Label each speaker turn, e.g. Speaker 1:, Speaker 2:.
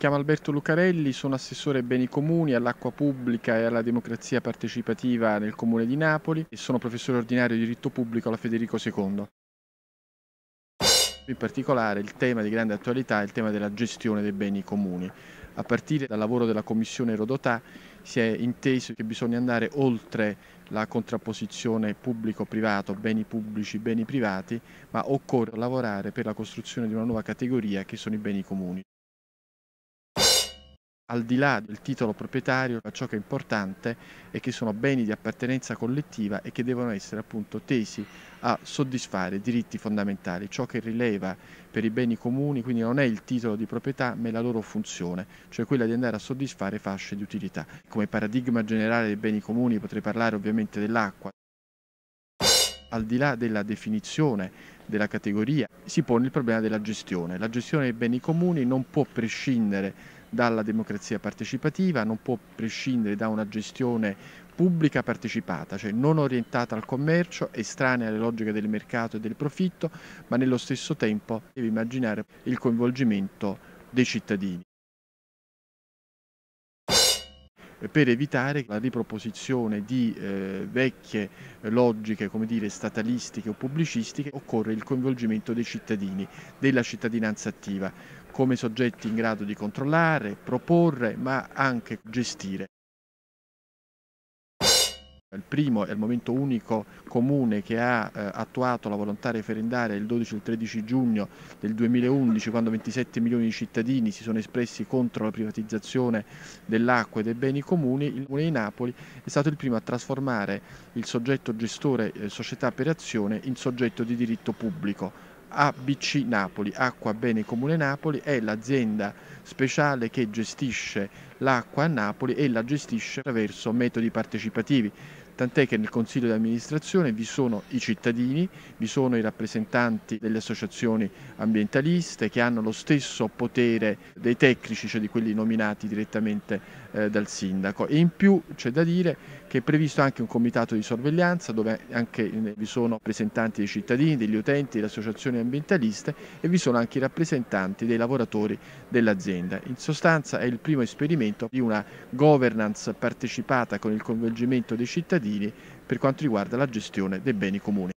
Speaker 1: Mi chiamo Alberto Lucarelli, sono assessore ai beni comuni, all'acqua pubblica e alla democrazia partecipativa nel comune di Napoli e sono professore ordinario di diritto pubblico alla Federico II. In particolare il tema di grande attualità è il tema della gestione dei beni comuni. A partire dal lavoro della Commissione Rodotà si è inteso che bisogna andare oltre la contrapposizione pubblico-privato, beni pubblici, beni privati, ma occorre lavorare per la costruzione di una nuova categoria che sono i beni comuni al di là del titolo proprietario, ciò che è importante è che sono beni di appartenenza collettiva e che devono essere appunto tesi a soddisfare diritti fondamentali, ciò che rileva per i beni comuni, quindi non è il titolo di proprietà, ma è la loro funzione, cioè quella di andare a soddisfare fasce di utilità. Come paradigma generale dei beni comuni potrei parlare ovviamente dell'acqua, al di là della definizione della categoria, si pone il problema della gestione. La gestione dei beni comuni non può prescindere dalla democrazia partecipativa, non può prescindere da una gestione pubblica partecipata, cioè non orientata al commercio, estranea alle logiche del mercato e del profitto, ma nello stesso tempo deve immaginare il coinvolgimento dei cittadini. per evitare la riproposizione di eh, vecchie logiche come dire, statalistiche o pubblicistiche occorre il coinvolgimento dei cittadini, della cittadinanza attiva, come soggetti in grado di controllare, proporre ma anche gestire il primo è il momento unico comune che ha eh, attuato la volontà referendaria il 12 e il 13 giugno del 2011 quando 27 milioni di cittadini si sono espressi contro la privatizzazione dell'acqua e dei beni comuni, il Comune di Napoli è stato il primo a trasformare il soggetto gestore eh, società per azione in soggetto di diritto pubblico. ABC Napoli, Acqua Bene Comune Napoli, è l'azienda speciale che gestisce l'acqua a Napoli e la gestisce attraverso metodi partecipativi tant'è che nel Consiglio di amministrazione vi sono i cittadini, vi sono i rappresentanti delle associazioni ambientaliste che hanno lo stesso potere dei tecnici, cioè di quelli nominati direttamente eh, dal sindaco e in più c'è da dire che è previsto anche un comitato di sorveglianza dove anche eh, vi sono rappresentanti dei cittadini, degli utenti, delle associazioni ambientaliste e vi sono anche i rappresentanti dei lavoratori dell'azienda. In sostanza è il primo esperimento di una governance partecipata con il coinvolgimento dei cittadini cittadini per quanto riguarda la gestione dei beni comuni.